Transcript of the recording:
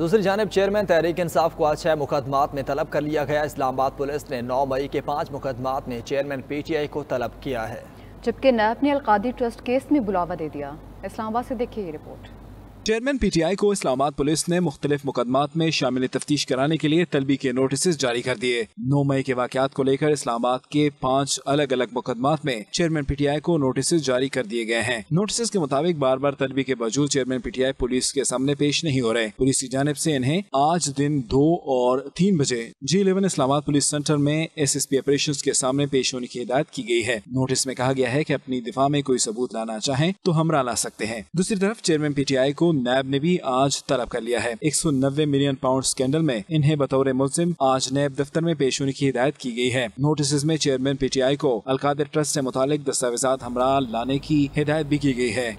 दूसरी जानब चेयरमैन तहरीक इंसाफ को आज छह मुकदमात में तलब कर लिया गया इस्लामाबाद पुलिस ने नौ मई के पाँच मुकदमात में चेयरमैन पी टी आई को तलब किया है जबकि नैब ने अलकादी ट्रस्ट केस में बुलावा दे दिया इस्लामाबाद से देखिए ये रिपोर्ट चेयरमैन पीटीआई को इस्लामाबाद पुलिस ने मुख्तलिफ मुकदमात में शामिल तफ्तीश कराने के लिए तलबी के नोटिस जारी कर दिए नौ मई के वाकत को लेकर इस्लामाबाद के पाँच अलग अलग मुकदमात में चेयरमैन पीटीआई को नोटिस जारी कर दिए गए हैं नोटिस के मुताबिक बार बार तलबी के बावजूद चेयरमैन पीटीआई पुलिस के सामने पेश नहीं हो रहे पुलिस की जानब ऐसी इन्हें आज दिन दो और तीन बजे G eleven Islamabad police centre में एस एस पी ऑपरेशन के सामने पेश होने की हिदायत की गयी है नोटिस में कहा गया है की अपनी दिफा में कोई सबूत लाना चाहे तो हमरा ला सकते हैं दूसरी तरफ चेयरमैन पीटीआई को नैब ने भी आज तलब कर लिया है एक मिलियन पाउंड स्कैंडल में इन्हें बतौर मुलिम आज नैब दफ्तर में पेश होने की हिदायत की गई है नोटिस में चेयरमैन पीटीआई को अलकादर ट्रस्ट ऐसी मुतालिक दस्तावेजा हमरा लाने की हिदायत भी की गई है